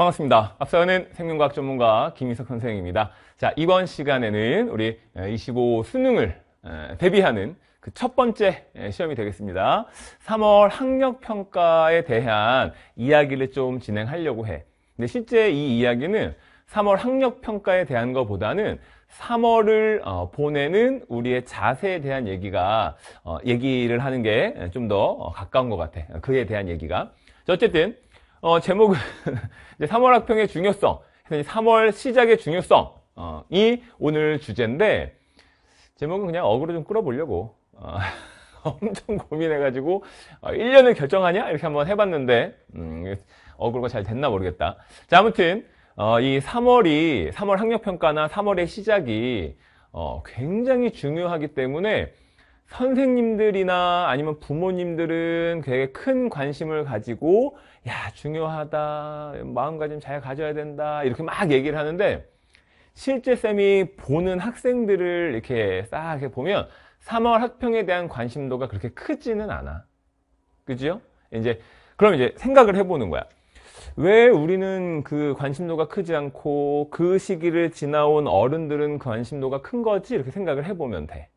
반갑습니다. 앞서는 생명과학 전문가 김희석 선생입니다. 자, 이번 시간에는 우리 25 수능을 대비하는 그 첫 번째 시험이 되겠습니다. 3월 학력평가에 대한 이야기를 좀 진행하려고 해. 근데 실제 이 이야기는 3월 학력평가에 대한 것보다는 3월을 어, 보내는 우리의 자세에 대한 얘기가 어, 얘기를 하는 게 좀 더 가까운 것 같아. 그에 대한 얘기가. 어쨌든 어, 제목은 이제 3월 학평의 중요성, 3월 시작의 중요성이 어, 오늘 주제인데 제목은 그냥 어그로 좀 끌어보려고 어, 엄청 고민해가지고 1년을 어, 결정하냐 이렇게 한번 해봤는데 음, 어그로가 잘 됐나 모르겠다. 자 아무튼 어, 이 3월이 3월 학력평가나 3월의 시작이 굉장히 중요하기 때문에 선생님들이나 아니면 부모님들은 되게 큰 관심을 가지고 야 중요하다 마음가짐 잘 가져야 된다 이렇게 막 얘기를 하는데 실제 쌤이 보는 학생들을 이렇게 싹 이렇게 보면 3월 학평에 대한 관심도가 그렇게 크지는 않아 그죠 이제 그럼 이제 생각을 해보는 거야 왜 우리는 그 관심도가 크지 않고 그 시기를 지나온 어른들은 그 관심도가 큰 거지 이렇게 생각을 해보면 돼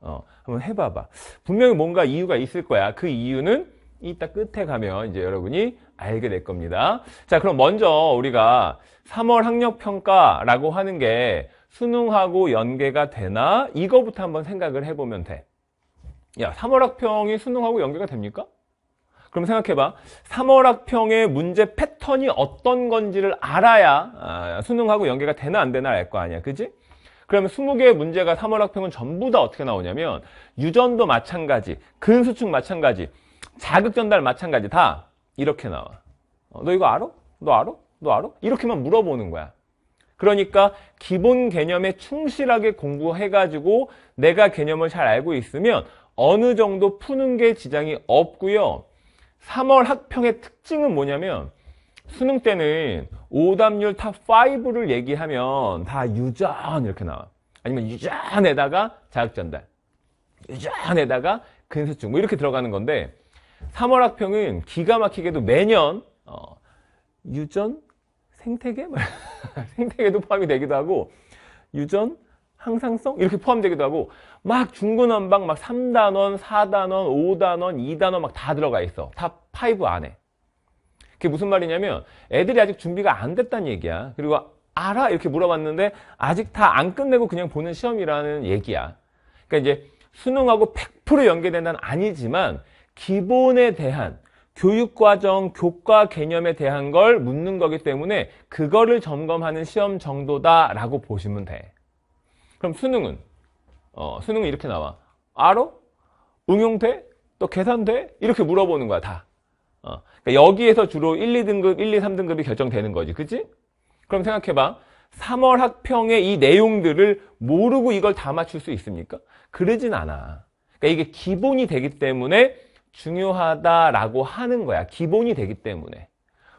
어, 한번 해봐봐. 분명히 뭔가 이유가 있을 거야. 그 이유는 이따 끝에 가면 이제 여러분이 알게 될 겁니다. 자, 그럼 먼저 우리가 3월 학력평가라고 하는 게 수능하고 연계가 되나? 이거부터 한번 생각을 해보면 돼. 야, 3월 학평이 수능하고 연계가 됩니까? 그럼 생각해봐. 3월 학평의 문제 패턴이 어떤 건지를 알아야 아, 수능하고 연계가 되나 안 되나 알 거 아니야. 그지? 그러면 20개의 문제가 3월 학평은 전부 다 어떻게 나오냐면 유전도 마찬가지, 근수축 마찬가지, 자극 전달 마찬가지 다 이렇게 나와. 어, 너 이거 알아? 너 알아? 너 알아? 이렇게만 물어보는 거야. 그러니까 기본 개념에 충실하게 공부해가지고 내가 개념을 잘 알고 있으면 어느 정도 푸는 게 지장이 없고요. 3월 학평의 특징은 뭐냐면 수능 때는 오답률 탑5를 얘기하면 다 유전 이렇게 나와. 아니면 유전에다가 자극전달, 유전에다가 근세증 뭐 이렇게 들어가는 건데 3월 학평은 기가 막히게도 매년 어, 유전, 생태계? 뭐 생태계도 포함이 되기도 하고 유전, 항상성 이렇게 포함되기도 하고 막 중구난방 막 3단원, 4단원, 5단원, 2단원 막 다 들어가 있어. 탑 5 안에. 그게 무슨 말이냐면 애들이 아직 준비가 안 됐다는 얘기야. 그리고 알아? 이렇게 물어봤는데 아직 다 안 끝내고 그냥 보는 시험이라는 얘기야. 그러니까 이제 수능하고 100% 연계된다는 아니지만 기본에 대한 교육과정, 교과 개념에 대한 걸 묻는 거기 때문에 그거를 점검하는 시험 정도다라고 보시면 돼. 그럼 수능은? 어, 수능은 이렇게 나와. 알어? 응용돼? 또 계산돼? 이렇게 물어보는 거야, 다. 어. 그러니까 여기에서 주로 1, 2등급, 1, 2, 3등급이 결정되는 거지. 그치? 그럼 생각해봐. 3월 학평의 이 내용들을 모르고 이걸 다 맞출 수 있습니까? 그러진 않아. 그러니까 이게 기본이 되기 때문에 중요하다라고 하는 거야. 기본이 되기 때문에.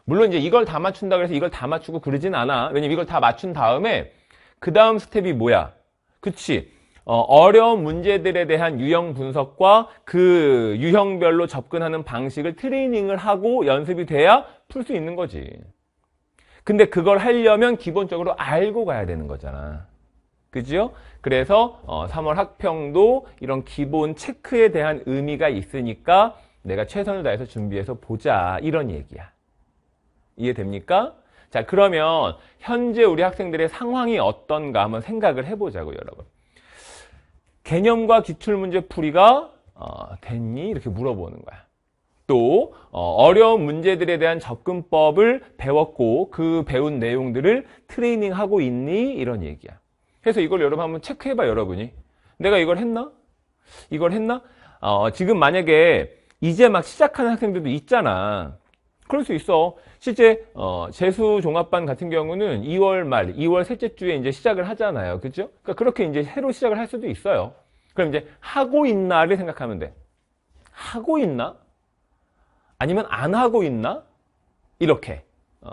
물론 이제 이걸 다 맞춘다 고해서 이걸 다 맞추고 그러진 않아. 왜냐면 이걸 다 맞춘 다음에 그 다음 스텝이 뭐야? 그치? 어, 어려운 문제들에 대한 유형 분석과 그 유형별로 접근하는 방식을 트레이닝을 하고 연습이 돼야 풀 수 있는 거지. 근데 그걸 하려면 기본적으로 알고 가야 되는 거잖아. 그죠 그래서 3월 어, 학평도 이런 기본 체크에 대한 의미가 있으니까 내가 최선을 다해서 준비해서 보자 이런 얘기야. 이해됩니까? 자 그러면 현재 우리 학생들의 상황이 어떤가 한번 생각을 해보자고 여러분. 개념과 기출문제 풀이가 어, 됐니? 이렇게 물어보는 거야. 또 어, 려운 문제들에 대한 접근법을 배웠고 그 배운 내용들을 트레이닝하고 있니? 이런 얘기야. 그래서 이걸 여러분 한번 체크해봐 여러분이. 내가 이걸 했나? 이걸 했나? 어, 지금 만약에 이제 막 시작하는 학생들도 있잖아. 그럴 수 있어. 실제 어, 재수 종합반 같은 경우는 2월 말, 2월 셋째 주에 이제 시작을 하잖아요. 그죠? 렇 그러니까 그렇게 이제 새로 시작을 할 수도 있어요. 그럼 이제 하고 있나를 생각하면 돼. 하고 있나? 아니면 안 하고 있나? 이렇게. 어.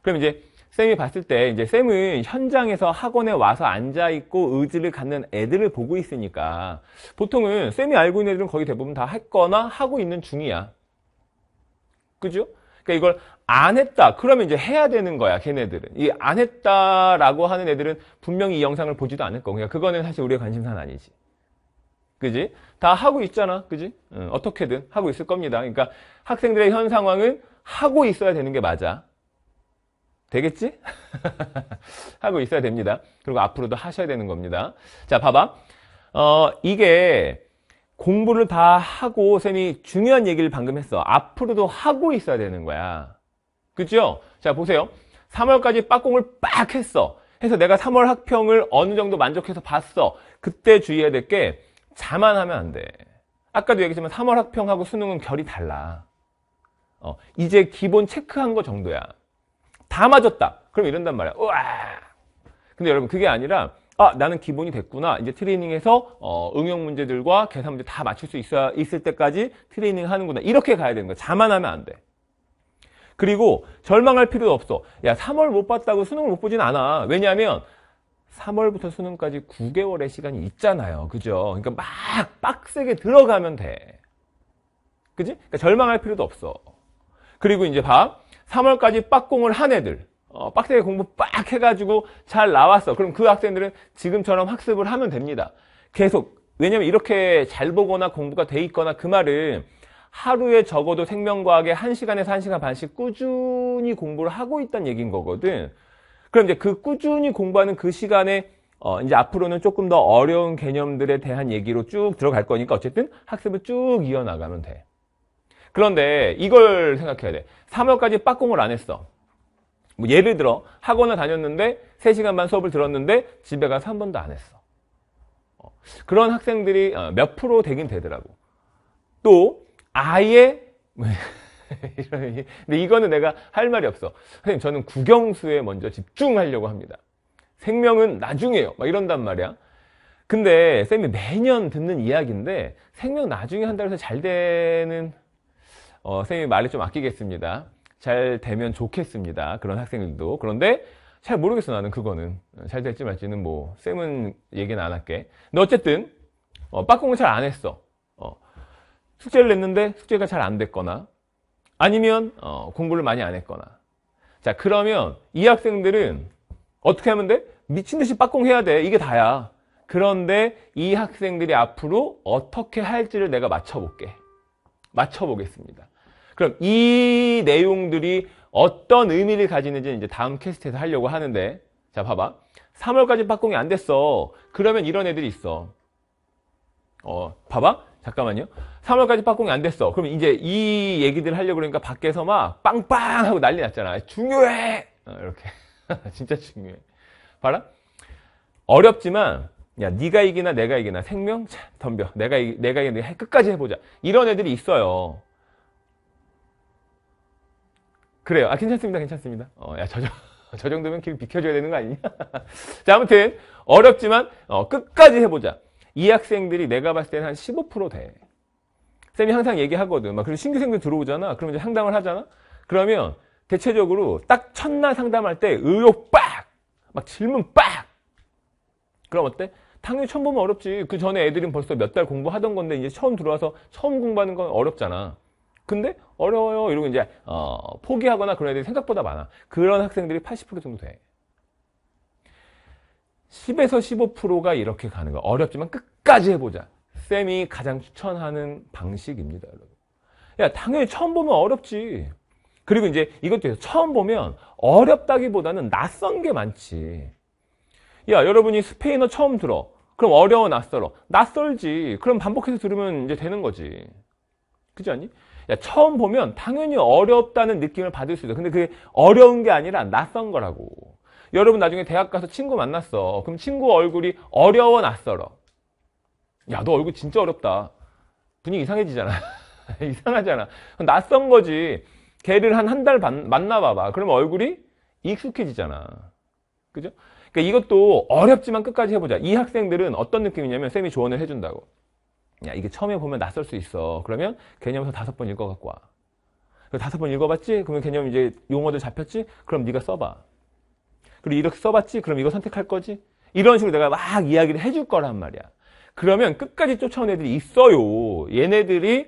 그럼 이제 쌤이 봤을 때 이제 쌤은 현장에서 학원에 와서 앉아 있고 의지를 갖는 애들을 보고 있으니까 보통은 쌤이 알고 있는 애들은 거의 대부분 다 했거나 하고 있는 중이야. 그죠? 그러니까 이걸 안 했다. 그러면 이제 해야 되는 거야, 걔네들은. 이 안 했다라고 하는 애들은 분명히 이 영상을 보지도 않을 거고. 그러니까 그거는 사실 우리의 관심사는 아니지. 그지? 다 하고 있잖아. 그지? 응, 어떻게든 하고 있을 겁니다. 그러니까 학생들의 현 상황은 하고 있어야 되는 게 맞아. 되겠지? 하고 있어야 됩니다. 그리고 앞으로도 하셔야 되는 겁니다. 자, 봐봐. 어, 이게 공부를 다 하고 쌤이 중요한 얘기를 방금 했어. 앞으로도 하고 있어야 되는 거야. 그죠? 자 보세요. 3월까지 빠공을 빡 했어. 해서 내가 3월 학평을 어느 정도 만족해서 봤어. 그때 주의해야 될 게 자만하면 안 돼. 아까도 얘기했지만 3월 학평하고 수능은 결이 달라. 어, 이제 기본 체크한 거 정도야. 다 맞았다. 그럼 이런단 말이야. 우와. 근데 여러분 그게 아니라 아 나는 기본이 됐구나 이제 트레이닝해서 어, 응용 문제들과 계산 문제 다 맞출 수 있어, 있을 때까지 트레이닝 하는구나 이렇게 가야 되는 거야 자만하면 안돼 그리고 절망할 필요도 없어 야 3월 못 봤다고 수능을 못 보진 않아 왜냐하면 3월부터 수능까지 9개월의 시간이 있잖아요 그죠 그러니까 막 빡세게 들어가면 돼 그지 그러니까 절망할 필요도 없어 그리고 이제 봐 3월까지 빡공을 한 애들 어, 빡세게 공부 빡 해가지고 잘 나왔어. 그럼 그 학생들은 지금처럼 학습을 하면 됩니다. 계속. 왜냐면 이렇게 잘 보거나 공부가 돼 있거나 그 말은 하루에 적어도 생명과학에 1시간에서 1시간 반씩 꾸준히 공부를 하고 있다는 얘기인 거거든. 그럼 이제 그 꾸준히 공부하는 그 시간에 어, 이제 앞으로는 조금 더 어려운 개념들에 대한 얘기로 쭉 들어갈 거니까 어쨌든 학습을 쭉 이어나가면 돼. 그런데 이걸 생각해야 돼. 3월까지 빡공을 안 했어. 뭐 예를 들어 학원을 다녔는데 3시간 만 수업을 들었는데 집에 가서 한 번도 안 했어. 어, 그런 학생들이 어, 몇 프로 되긴 되더라고. 또 아예 근데 이거는 내가 할 말이 없어. 선생님 저는 국영수에 먼저 집중하려고 합니다. 생명은 나중에요. 막 이런단 말이야. 근데 쌤이 매년 듣는 이야기인데 생명 나중에 한다고 해서 잘 되는 어, 쌤이 말을 좀 아끼겠습니다. 잘 되면 좋겠습니다. 그런 학생들도. 그런데 잘 모르겠어 나는 그거는. 잘 될지 말지는 뭐 쌤은 얘기는 안 할게. 근데 어쨌든 어, 빡공을 잘 안 했어. 어, 숙제를 냈는데 숙제가 잘 안 됐거나 아니면 어, 공부를 많이 안 했거나 자 그러면 이 학생들은 어떻게 하면 돼? 미친듯이 빡공해야 돼. 이게 다야. 그런데 이 학생들이 앞으로 어떻게 할지를 내가 맞춰볼게. 맞춰보겠습니다. 그럼 이 내용들이 어떤 의미를 가지는지는 이제 다음 캐스트에서 하려고 하는데 자 봐봐 3월까지 빡공이 안 됐어 그러면 이런 애들이 있어 어 봐봐 잠깐만요 3월까지 빡공이 안 됐어 그럼 이제 이 얘기들을 하려고 그러니까 밖에서 막 빵빵 하고 난리 났잖아 중요해 어, 이렇게 진짜 중요해 봐라 어렵지만 야 네가 이기나 내가 이기나 생명 참 덤벼 내가 이, 기 내가 이기나 끝까지 해보자 이런 애들이 있어요 그래요. 아, 괜찮습니다. 괜찮습니다. 어, 야, 저, 저, 저 정도면 길 비켜줘야 되는 거 아니냐? 자, 아무튼, 어렵지만, 어, 끝까지 해보자. 이 학생들이 내가 봤을 때는 한 15% 돼. 쌤이 항상 얘기하거든. 막, 그리고 신규생들 들어오잖아. 그러면 이제 상담을 하잖아. 그러면, 대체적으로, 딱 첫날 상담할 때, 의욕 빡! 막 질문 빡! 그럼 어때? 당연히 처음 보면 어렵지. 그 전에 애들은 벌써 몇 달 공부하던 건데, 이제 처음 들어와서 처음 공부하는 건 어렵잖아. 근데 어려워요 이러고 이제 어, 포기하거나 그런 애들이 생각보다 많아 그런 학생들이 80% 정도 돼 10에서 15%가 이렇게 가는 거 어렵지만 끝까지 해보자 쌤이 가장 추천하는 방식입니다 여러분 야 당연히 처음 보면 어렵지 그리고 이제 이것도 처음 보면 어렵다기보다는 낯선 게 많지 야 여러분이 스페인어 처음 들어 그럼 어려워 낯설어 낯설지 그럼 반복해서 들으면 이제 되는 거지 그지 않니? 처음 보면 당연히 어렵다는 느낌을 받을 수 있어. 근데 그게 어려운 게 아니라 낯선 거라고. 여러분 나중에 대학 가서 친구 만났어. 그럼 친구 얼굴이 어려워 낯설어. 야, 너 얼굴 진짜 어렵다. 분위기 이상해지잖아. 이상하잖아. 낯선 거지. 걔를 한 한 달 만나봐봐. 그러면 얼굴이 익숙해지잖아. 그죠? 그러니까 이것도 어렵지만 끝까지 해보자. 이 학생들은 어떤 느낌이냐면 쌤이 조언을 해준다고. 야 이게 처음에 보면 낯설 수 있어. 그러면 개념서 다섯 번 읽어 갖고 와. 다섯 번 읽어봤지? 그러면 개념 이제 용어들 잡혔지? 그럼 네가 써봐. 그리고 이렇게 써봤지? 그럼 이거 선택할 거지? 이런 식으로 내가 막 이야기를 해줄 거란 말이야. 그러면 끝까지 쫓아온 애들이 있어요. 얘네들이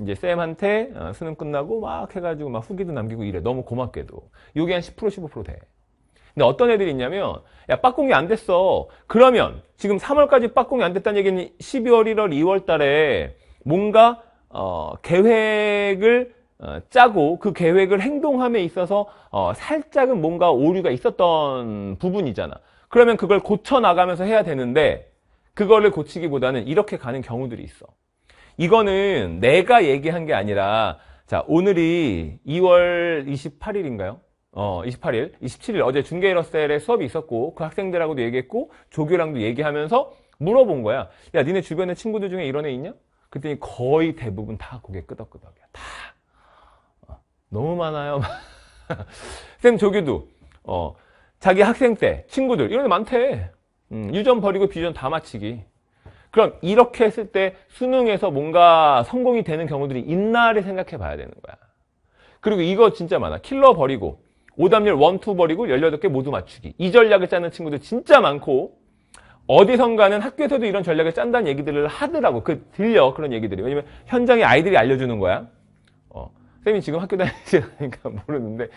이제 쌤한테 어, 수능 끝나고 막 해가지고 막 후기도 남기고 이래. 너무 고맙게도. 요게한10% 15% 돼. 근데 어떤 애들이 있냐면 야 빡공이 안 됐어 그러면 지금 3월까지 빡공이 안 됐다는 얘기는 12월 1월 2월 달에 뭔가 어, 계획을 어, 짜고 그 계획을 행동함에 있어서 어, 살짝은 뭔가 오류가 있었던 부분이잖아 그러면 그걸 고쳐 나가면서 해야 되는데 그거를 고치기보다는 이렇게 가는 경우들이 있어 이거는 내가 얘기한 게 아니라 자 오늘이 2월 28일인가요? 어, 28일, 27일 어제 중개일어셀에 수업이 있었고 그 학생들하고도 얘기했고 조교랑도 얘기하면서 물어본 거야. 야, 니네 주변에 친구들 중에 이런 애 있냐? 그랬더니 거의 대부분 다 고개 끄덕끄덕이야. 다. 어, 너무 많아요. 쌤 조교도 어, 자기 학생 때 친구들 이런 애 많대. 음, 유전 버리고 비전 다마치기 그럼 이렇게 했을 때 수능에서 뭔가 성공이 되는 경우들이 있나를 생각해 봐야 되는 거야. 그리고 이거 진짜 많아. 킬러 버리고 오답률 1, 2 버리고 18개 모두 맞추기. 이 전략을 짜는 친구들 진짜 많고 어디선가는 학교에서도 이런 전략을 짠다는 얘기들을 하더라고. 그 들려 그런 얘기들이. 왜냐면 현장에 아이들이 알려주는 거야. 어. 선생님이 지금 학교 다니지 않으니까 모르는데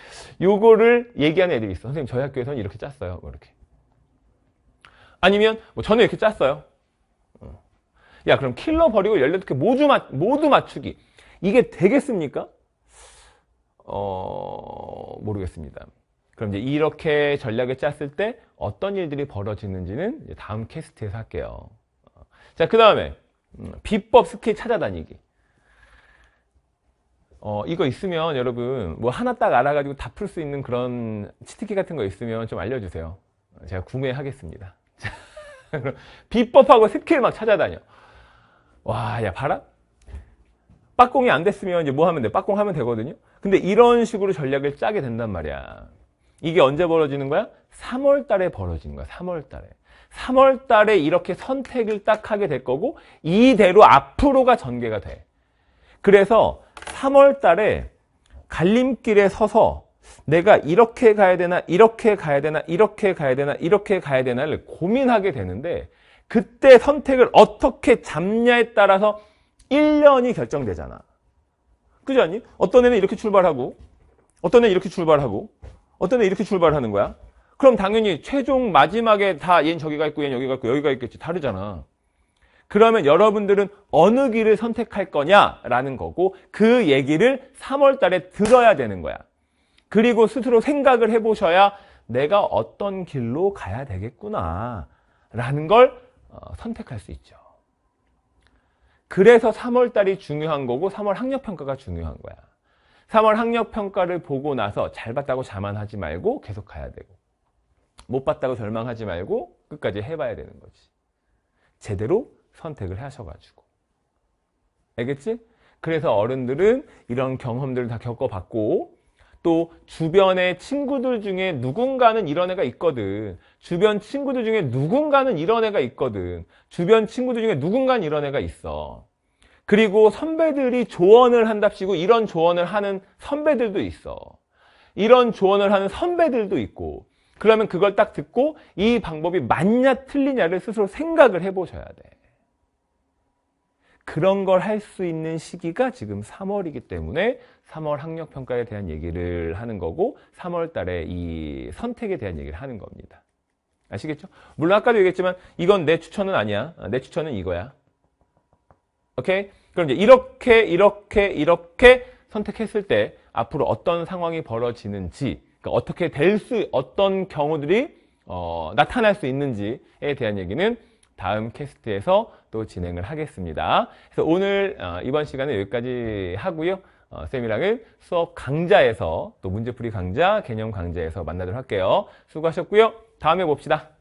요거를 얘기하는 애들이 있어. 선생님 저희 학교에서는 이렇게 짰어요. 뭐 이렇게. 아니면 뭐 저는 이렇게 짰어요. 어. 야 그럼 킬러 버리고 18개 모두, 모두 맞추기. 이게 되겠습니까? 어, 모르겠습니다. 그럼 이제 이렇게 전략을 짰을 때 어떤 일들이 벌어지는지는 다음 캐스트에서 할게요. 자, 그 다음에 음, 비법 스킬 찾아다니기. 어, 이거 있으면 여러분 뭐 하나 딱 알아가지고 다 풀 수 있는 그런 치트키 같은 거 있으면 좀 알려주세요. 제가 구매하겠습니다. 비법하고 스킬 막 찾아다녀. 와, 야, 봐라. 빡공이 안 됐으면 이제 뭐 하면 돼? 빡공 하면 되거든요. 근데 이런 식으로 전략을 짜게 된단 말이야. 이게 언제 벌어지는 거야? 3월 달에 벌어지는 거야. 3월 달에. 3월 달에 이렇게 선택을 딱 하게 될 거고 이대로 앞으로가 전개가 돼. 그래서 3월 달에 갈림길에 서서 내가 이렇게 가야 되나 이렇게 가야 되나 이렇게 가야 되나 이렇게 가야 되나를 고민하게 되는데 그때 선택을 어떻게 잡냐에 따라서 1년이 결정되잖아. 그지 않니? 어떤 애는 이렇게 출발하고 어떤 애는 이렇게 출발하고 어떤 애는 이렇게 출발하는 거야. 그럼 당연히 최종 마지막에 다 얘는 저기가 있고 얘는 여기가 있고 여기가 있겠지. 다르잖아. 그러면 여러분들은 어느 길을 선택할 거냐라는 거고 그 얘기를 3월 달에 들어야 되는 거야. 그리고 스스로 생각을 해보셔야 내가 어떤 길로 가야 되겠구나 라는 걸 어, 선택할 수 있죠. 그래서 3월달이 중요한 거고 3월 학력평가가 중요한 거야. 3월 학력평가를 보고 나서 잘 봤다고 자만하지 말고 계속 가야 되고 못 봤다고 절망하지 말고 끝까지 해봐야 되는 거지. 제대로 선택을 하셔가지고. 알겠지? 그래서 어른들은 이런 경험들을 다 겪어봤고 또 주변의 친구들 중에 누군가는 이런 애가 있거든. 주변 친구들 중에 누군가는 이런 애가 있거든. 주변 친구들 중에 누군가는 이런 애가 있어. 그리고 선배들이 조언을 한답시고 이런 조언을 하는 선배들도 있어. 이런 조언을 하는 선배들도 있고 그러면 그걸 딱 듣고 이 방법이 맞냐 틀리냐를 스스로 생각을 해보셔야 돼. 그런 걸 할 수 있는 시기가 지금 3월이기 때문에 3월 학력 평가에 대한 얘기를 하는 거고 3월 달에 이 선택에 대한 얘기를 하는 겁니다. 아시겠죠? 물론 아까도 얘기했지만 이건 내 추천은 아니야. 아, 내 추천은 이거야. 오케이? 그럼 이제 이렇게 이렇게 이렇게 선택했을 때 앞으로 어떤 상황이 벌어지는지 그러니까 어떻게 될 수 어떤 경우들이 어, 나타날 수 있는지에 대한 얘기는 다음 캐스트에서 또 진행을 하겠습니다. 그래서 오늘 어, 이번 시간은 여기까지 하고요. 어, 쌤이랑은 수업 강좌에서 또 문제풀이 강좌, 개념 강좌에서 만나도록 할게요. 수고하셨고요. 다음에 봅시다.